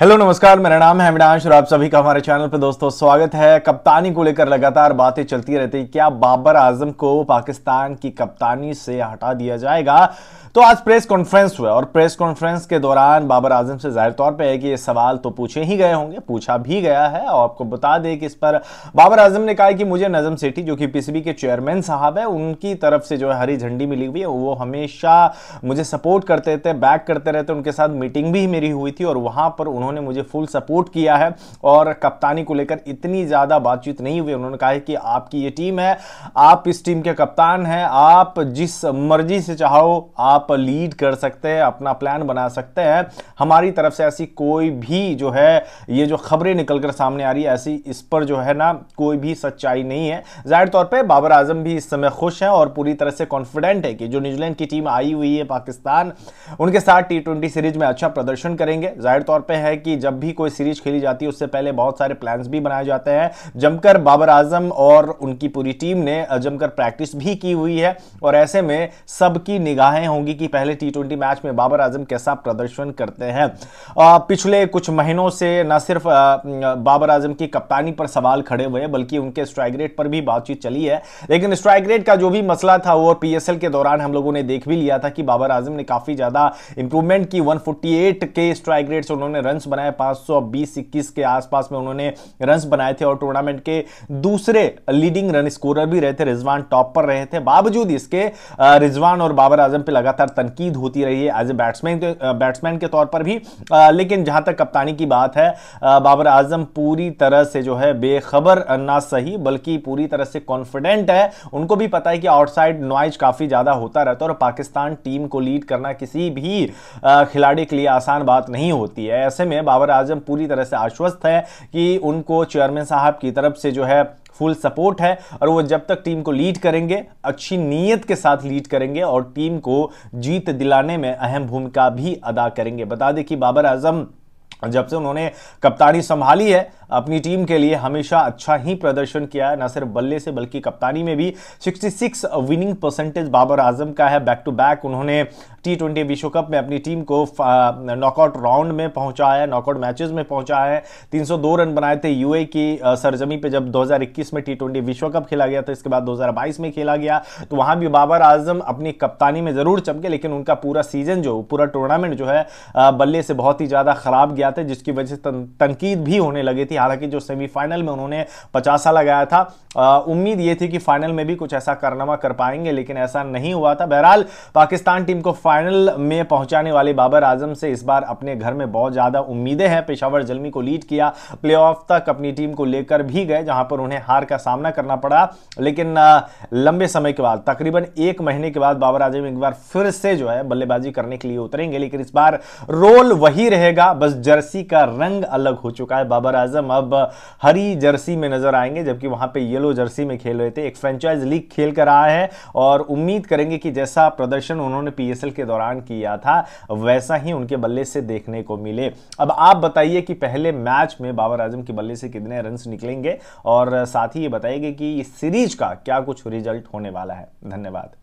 hello नमस्कार मेरा नाम है अविनाश और आप सभी का हमारे चैनल पर दोस्तों स्वागत है कप्तानी को लेकर लगातार बातें चलती रहती क्या बाबर आजम को पाकिस्तान की कप्तानी से हटा दिया जाएगा तो आज प्रेस कॉन्फ्रेंस हुआ और प्रेस कॉन्फ्रेंस के दौरान बाबर आजम से जाहिर तौर पे है कि ये सवाल तो पूछे ही गए होंगे पूछा भी गया है और आपको बता दें कि इस पर बाबर आजम ने कहा कि मुझे नजम सेठी जो कि पीसीबी के चेयरमैन साहब है उनकी तरफ से जो है हरी झंडी मिली हुई है वो हमेशा मुझे सपोर्ट करते थे बैक करते रहते उनके साथ मीटिंग भी मेरी हुई थी और वहां पर उन्होंने मुझे फुल सपोर्ट किया है और कप्तानी को लेकर इतनी ज़्यादा बातचीत नहीं हुई उन्होंने कहा है कि आपकी ये टीम है आप इस टीम के कप्तान हैं आप जिस मर्जी से चाहो आप लीड कर सकते हैं अपना प्लान बना सकते हैं हमारी तरफ से ऐसी कोई भी जो है ये जो खबरें निकल कर सामने आ रही है ऐसी इस पर जो है ना कोई भी सच्चाई नहीं है जाहिर तौर पर बाबर आजम भी इस समय खुश हैं और पूरी तरह से कॉन्फिडेंट है कि जो न्यूजीलैंड की टीम आई हुई है पाकिस्तान उनके साथ टी सीरीज में अच्छा प्रदर्शन करेंगे जाहिर तौर पर है है कि जब भी कोई सीरीज खेली जाती है उससे पहले बहुत सारे प्लान भी बनाए जाते हैं जमकर बाबर आजम और उनकी पूरी टीम ने जमकर प्रैक्टिस भी की हुई है और ऐसे में सबकी निगाहें होंगी कि पहले टी ट्वेंटी मैच में बाबर आजम कैसा प्रदर्शन करते हैं पिछले कुछ महीनों से न सिर्फ बाबर आजम की कप्तानी पर सवाल खड़े हुए बल्कि उनके स्ट्राइक रेट पर भी बातचीत चली है लेकिन स्ट्राइक रेट का जो भी मसला था वो पीएसएल के दौरान हम लोगों ने देख भी लिया था कि बाबर आजम ने काफी ज्यादा इंप्रूवमेंट की 148 के स्ट्राइक रेट से उन्होंने रन रन्स बनाए 520 21 के आसपास में उन्होंने रन्स बनाए थे और टूर्नामेंट के दूसरे लीडिंग रन स्कोरर भी रहे थे रिजवान टॉप पर रहे थे बावजूद इसके रिजवान और बाबर आजम पर लगातार तनकीद होती रही है एज ए बैट्समैन बैट्समैन के तौर पर भी लेकिन जहाँ तक कप्तानी की बात है बाबर आजम पूरी तरह से जो है बेखबर ना सही बल्कि पूरी तरह से कॉन्फिडेंट है उनको भी पता है कि आउटसाइड नॉइज काफ़ी ज़्यादा होता रहता है और पाकिस्तान टीम को लीड करना किसी भी खिलाड़ी के लिए आसान बात नहीं होती है ऐसे में में बाबर आजम पूरी तरह से आश्वस्त है कि उनको चेयरमैन साहब की तरफ से जो है फुल सपोर्ट है और वो जब तक टीम को लीड करेंगे अच्छी नीयत के साथ लीड करेंगे और टीम को जीत दिलाने में अहम भूमिका भी अदा करेंगे बता दें कि बाबर आजम जब से उन्होंने कप्तानी संभाली है अपनी टीम के लिए हमेशा अच्छा ही प्रदर्शन किया है न सिर्फ बल्ले से बल्कि कप्तानी में भी 66 विनिंग परसेंटेज बाबर आजम का है बैक टू बैक उन्होंने टी ट्वेंटी विश्व कप में अपनी टीम को नॉकआउट राउंड में पहुंचाया नॉकआउट मैचेस में पहुंचाया है 302 रन बनाए थे यूए की सरजमी पे जब 2021 में टी ट्वेंटी विश्व कप खेला गया था इसके बाद 2022 में खेला गया तो वहां भी बाबर आजम अपनी कप्तानी में ज़रूर चमके लेकिन उनका पूरा सीजन जो पूरा टूर्नामेंट जो है बल्ले से बहुत ही ज़्यादा ख़राब गया था जिसकी वजह से तनकीद भी होने लगी थी हालांकि जो सेमीफाइनल में उन्होंने पचासा लगाया था उम्मीद ये थी कि फाइनल में भी कुछ ऐसा कारनामा कर पाएंगे लेकिन ऐसा नहीं हुआ था बहरहाल पाकिस्तान टीम को फाइनल में पहुंचाने वाले बाबर आजम से इस बार अपने घर में बहुत ज़्यादा उम्मीदें हैं पेशावर जलमी को लीड किया प्ले तक अपनी टीम को लेकर भी गए जहां पर उन्हें हार का सामना करना पड़ा लेकिन लंबे समय के बाद तकरीबन एक महीने के बाद बाबर आजम एक बार फिर से जो है बल्लेबाजी करने के लिए उतरेंगे लेकिन इस बार रोल वही रहेगा बस जर्सी का रंग अलग हो चुका है बाबर आजम अब हरी जर्सी में नजर आएंगे जबकि वहां पे येलो जर्सी में खेल रहे थे एक फ्रेंचाइज लीग खेल कर आया है और उम्मीद करेंगे कि जैसा प्रदर्शन उन्होंने पीएसएल के दौरान किया था वैसा ही उनके बल्ले से देखने को मिले अब आप बताइए कि पहले मैच में बाबर आजम के बल्ले से कितने रन निकलेंगे और साथ ही ये बताइए कि इस सीरीज का क्या कुछ रिजल्ट होने वाला है धन्यवाद